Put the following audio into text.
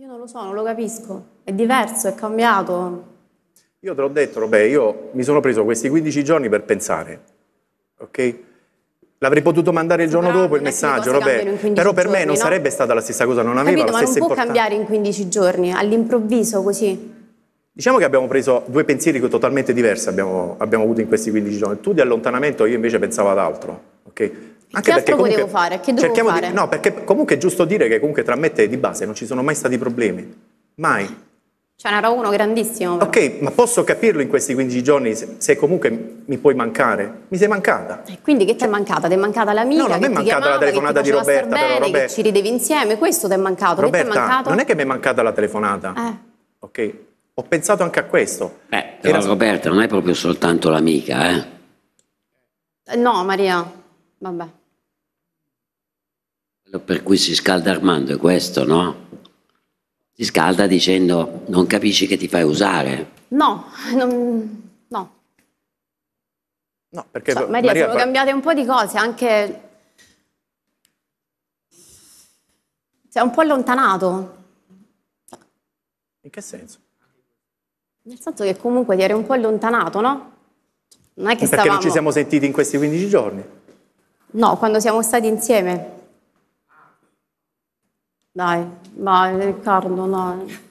Io non lo so, non lo capisco. È diverso, è cambiato. Io te l'ho detto, Robè, io mi sono preso questi 15 giorni per pensare, ok? L'avrei potuto mandare il giorno Però dopo il messaggio, Robè, però per giorni, me non no? sarebbe stata la stessa cosa, non aveva Capito, la stessa importanza. ma non può cambiare in 15 giorni, all'improvviso, così. Diciamo che abbiamo preso due pensieri totalmente diversi abbiamo, abbiamo avuto in questi 15 giorni. Tu di allontanamento, io invece pensavo ad altro, ok? Anche che altro comunque, potevo fare? Che dovevo fare? Di, no, perché comunque è giusto dire che comunque tra me e te di base non ci sono mai stati problemi. Mai. Ce n'era uno grandissimo. Però. Ok, ma posso capirlo in questi 15 giorni se, se, comunque mi puoi mancare? Mi sei mancata. E eh, quindi che ti è cioè, mancata? Ti è mancata l'amica? No, non è mancata chiamava, la telefonata di Roberta, bene, però Roberta. ci ridevi insieme, questo ti è mancato. Roberta, che mancato? non è che mi è mancata la telefonata. Eh. Ok, ho pensato anche a questo. Beh, però Era... Roberta non è proprio soltanto l'amica, eh? eh no, Maria, vabbè per cui si scalda Armando è questo, no? Si scalda dicendo non capisci che ti fai usare. No, non, no. No, perché... So, cioè, Maria, Maria, sono par- cambiate un po' di cose, anche... Cioè, un po' allontanato. In che senso? Nel senso che comunque ti eri un po' allontanato, no? Non è che Perché stavamo... non ci siamo sentiti in questi 15 giorni? No, quando siamo stati insieme. Dai, vai, Riccardo, dai.